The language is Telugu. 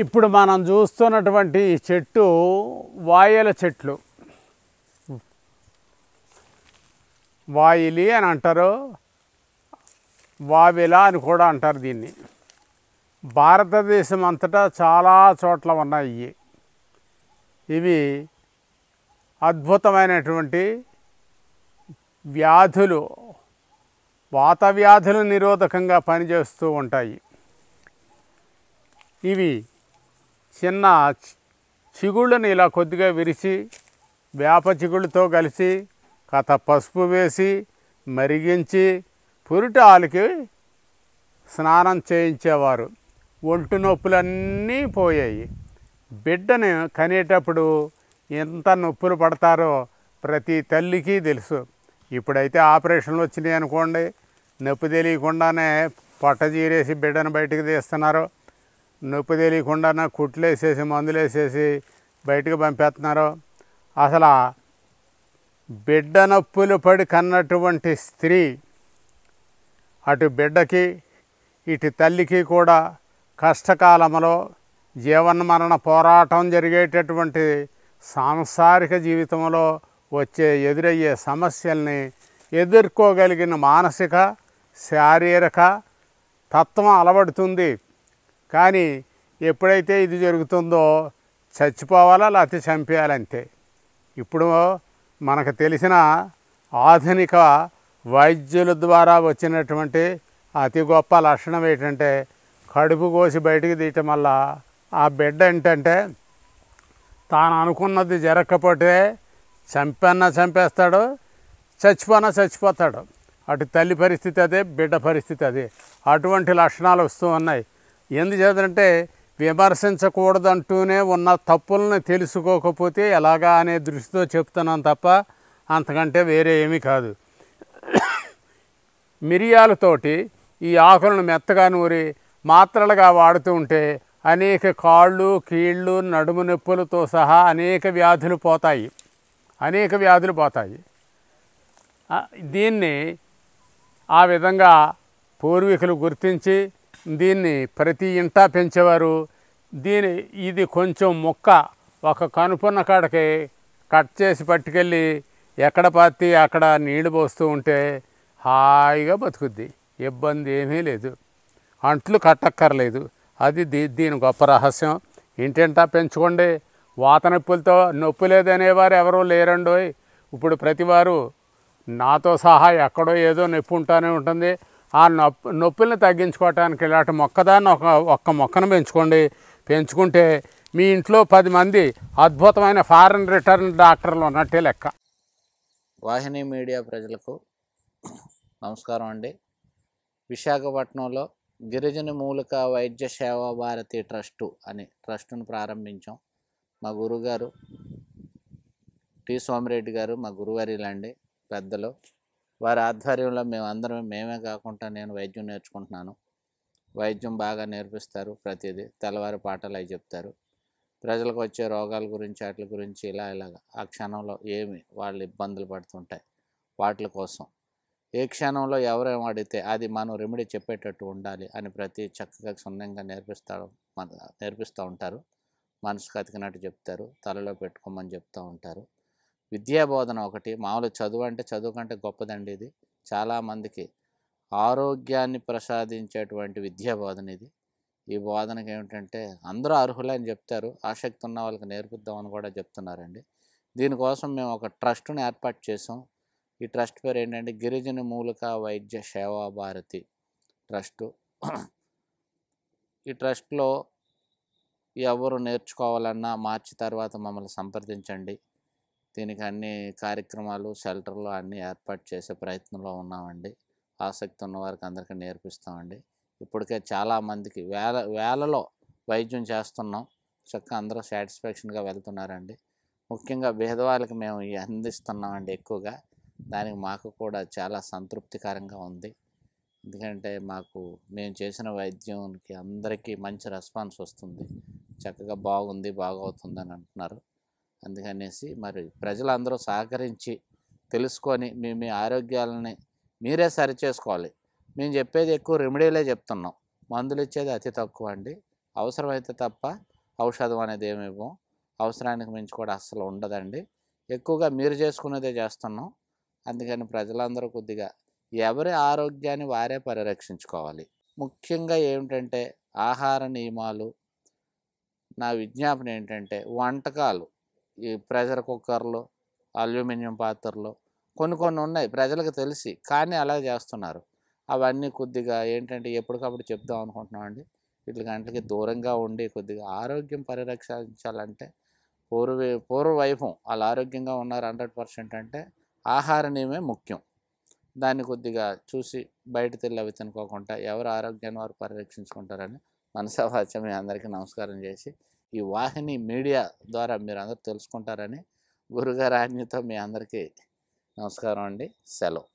ఇప్పుడు మనం చూస్తున్నటువంటి చెట్టు వాయల చెట్లు వాయిలి అని అంటారు వావిల అని కూడా అంటారు దీన్ని భారతదేశం అంతటా చాలా చోట్ల ఉన్నాయి ఇవి అద్భుతమైనటువంటి వ్యాధులు వాత వ్యాధులు నిరోధకంగా పనిచేస్తూ ఉంటాయి ఇవి చిన్న చిగుళ్ళని ఇలా కొద్దిగా విరిచి వేప చిగుళ్ళతో కలిసి కథ పసుపు వేసి మరిగించి పురిటాలకి స్నానం చేయించేవారు ఒంటి నొప్పులన్నీ పోయాయి బిడ్డను కనేటప్పుడు ఎంత నొప్పులు పడతారో ప్రతి తల్లికి తెలుసు ఇప్పుడైతే ఆపరేషన్లు వచ్చినాయి అనుకోండి నొప్పి తెలియకుండానే పొట్ట చీరేసి బిడ్డను బయటకు తీస్తున్నారు నొప్పి తెలియకుండా కుట్లు మందులు మందులేసేసి బయటకు పంపేస్తున్నారు అసలు బిడ్డ నొప్పులు పడి కన్నటువంటి స్త్రీ అటు బిడ్డకి ఇటు తల్లికి కూడా కష్టకాలంలో జీవన మరణ పోరాటం జరిగేటటువంటి సాంసారిక జీవితంలో వచ్చే ఎదురయ్యే సమస్యల్ని ఎదుర్కోగలిగిన మానసిక శారీరక తత్వం అలవడుతుంది కానీ ఎప్పుడైతే ఇది జరుగుతుందో చచ్చిపోవాలా లేకపోతే చంపేయాలంతే ఇప్పుడు మనకు తెలిసిన ఆధునిక వైద్యుల ద్వారా వచ్చినటువంటి అతి గొప్ప లక్షణం ఏంటంటే కడుపు కోసి బయటకు తీయటం వల్ల ఆ బిడ్డ ఏంటంటే తాను అనుకున్నది జరగకపోతే చంపన్నా చంపేస్తాడు చచ్చిపోనా చచ్చిపోతాడు అటు తల్లి పరిస్థితి అదే బిడ్డ పరిస్థితి అదే అటువంటి లక్షణాలు వస్తూ ఉన్నాయి ఎందుచేతంటే విమర్శించకూడదంటూనే ఉన్న తప్పులను తెలుసుకోకపోతే ఎలాగా అనే దృష్టితో చెప్తున్నాను తప్ప అంతకంటే వేరే ఏమీ కాదు మిరియాలతోటి ఈ ఆకులను మెత్తగా నూరి మాత్రలుగా వాడుతూ ఉంటే అనేక కాళ్ళు కీళ్ళు నడుము నొప్పులతో సహా అనేక వ్యాధులు పోతాయి అనేక వ్యాధులు పోతాయి దీన్ని ఆ విధంగా పూర్వీకులు గుర్తించి దీన్ని ప్రతి ఇంటా పెంచేవారు దీని ఇది కొంచెం మొక్క ఒక కనుపున్న కాడకి కట్ చేసి పట్టుకెళ్ళి ఎక్కడ పాతి అక్కడ నీళ్లు పోస్తూ ఉంటే హాయిగా బతుకుద్ది ఇబ్బంది ఏమీ లేదు అంట్లు కట్టక్కర్లేదు అది దీ దీని గొప్ప రహస్యం ఇంటింటా పెంచుకోండి వాత నొప్పులతో నొప్పి లేదనేవారు ఎవరూ లేరండోయ్ ఇప్పుడు ప్రతివారు నాతో సహా ఎక్కడో ఏదో నొప్పి ఉంటానే ఉంటుంది ఆ నొప్పి నొప్పుల్ని తగ్గించుకోవటానికి ఇలాంటి మొక్కదాన్ని ఒక ఒక్క మొక్కను పెంచుకోండి పెంచుకుంటే మీ ఇంట్లో పది మంది అద్భుతమైన ఫారెన్ రిటర్న్ డాక్టర్లు ఉన్నట్టే లెక్క వాహిని మీడియా ప్రజలకు నమస్కారం అండి విశాఖపట్నంలో గిరిజన మూలిక వైద్య సేవా భారతి ట్రస్టు అని ట్రస్టును ప్రారంభించాం మా గురుగారు టి సోమిరెడ్డి గారు మా గురువారిలాండి పెద్దలు వారి ఆధ్వర్యంలో మేము అందరం మేమే కాకుండా నేను వైద్యం నేర్చుకుంటున్నాను వైద్యం బాగా నేర్పిస్తారు ప్రతిదీ తెల్లవారి పాటలు అవి చెప్తారు ప్రజలకు వచ్చే రోగాల గురించి వాటి గురించి ఇలా ఇలాగ ఆ క్షణంలో ఏమి వాళ్ళు ఇబ్బందులు పడుతుంటాయి వాటి కోసం ఏ క్షణంలో ఎవరేం అడిగితే అది మనం రెమెడీ చెప్పేటట్టు ఉండాలి అని ప్రతి చక్కగా సున్నంగా నేర్పిస్తాడు మన నేర్పిస్తూ ఉంటారు మనసుకు అతికినట్టు చెప్తారు తలలో పెట్టుకోమని చెప్తూ ఉంటారు విద్యాబోధన ఒకటి మామూలు చదువు అంటే చదువు కంటే గొప్పదండి ఇది చాలామందికి ఆరోగ్యాన్ని ప్రసాదించేటువంటి విద్యాబోధన ఇది ఈ బోధనకి ఏమిటంటే అందరూ అర్హులే అని చెప్తారు ఆసక్తి ఉన్న వాళ్ళకి నేర్పుద్దామని కూడా చెప్తున్నారండి దీనికోసం మేము ఒక ట్రస్ట్ని ఏర్పాటు చేసాం ఈ ట్రస్ట్ పేరు ఏంటంటే గిరిజన మూలిక వైద్య సేవా భారతి ట్రస్టు ఈ ట్రస్ట్లో ఎవరు నేర్చుకోవాలన్నా మార్చి తర్వాత మమ్మల్ని సంప్రదించండి దీనికి అన్ని కార్యక్రమాలు షెల్టర్లు అన్నీ ఏర్పాటు చేసే ప్రయత్నంలో ఉన్నామండి ఆసక్తి ఉన్న వారికి అందరికీ నేర్పిస్తామండి ఇప్పటికే చాలామందికి వేల వేలలో వైద్యం చేస్తున్నాం చక్కగా అందరూ సాటిస్ఫాక్షన్గా వెళ్తున్నారండి ముఖ్యంగా భేదవాళ్ళకి మేము అందిస్తున్నామండి ఎక్కువగా దానికి మాకు కూడా చాలా సంతృప్తికరంగా ఉంది ఎందుకంటే మాకు మేము చేసిన వైద్యంకి అందరికీ మంచి రెస్పాన్స్ వస్తుంది చక్కగా బాగుంది బాగవుతుంది అని అంటున్నారు అందుకనేసి మరి ప్రజలందరూ సహకరించి తెలుసుకొని మీ మీ ఆరోగ్యాలని మీరే సరి చేసుకోవాలి మేము చెప్పేది ఎక్కువ రెమెడీలే చెప్తున్నాం మందులు ఇచ్చేది అతి తక్కువ అండి అవసరమైతే తప్ప ఔషధం అనేది ఏమి ఇవ్వం అవసరానికి మించి కూడా అస్సలు ఉండదండి ఎక్కువగా మీరు చేసుకునేదే చేస్తున్నాం అందుకని ప్రజలందరూ కొద్దిగా ఎవరి ఆరోగ్యాన్ని వారే పరిరక్షించుకోవాలి ముఖ్యంగా ఏమిటంటే ఆహార నియమాలు నా విజ్ఞాపన ఏంటంటే వంటకాలు ఈ ప్రెషర్ కుక్కర్లు అల్యూమినియం పాత్రలు కొన్ని కొన్ని ఉన్నాయి ప్రజలకు తెలిసి కానీ అలా చేస్తున్నారు అవన్నీ కొద్దిగా ఏంటంటే ఎప్పటికప్పుడు చెప్దాం అనుకుంటున్నామండి వీటి గంటలకి దూరంగా ఉండి కొద్దిగా ఆరోగ్యం పరిరక్షించాలంటే పూర్వ పూర్వవైభవం వాళ్ళు ఆరోగ్యంగా ఉన్నారు హండ్రెడ్ పర్సెంట్ అంటే ఆహారనేమే ముఖ్యం దాన్ని కొద్దిగా చూసి బయట తెల్లి అవి తినుకోకుండా ఎవరు ఆరోగ్యాన్ని వారు పరిరక్షించుకుంటారని మన మీ అందరికీ నమస్కారం చేసి ఈ వాహిని మీడియా ద్వారా మీరు అందరు తెలుసుకుంటారని గురుగారు ఆజ్ఞతో మీ అందరికీ నమస్కారం అండి సెలవు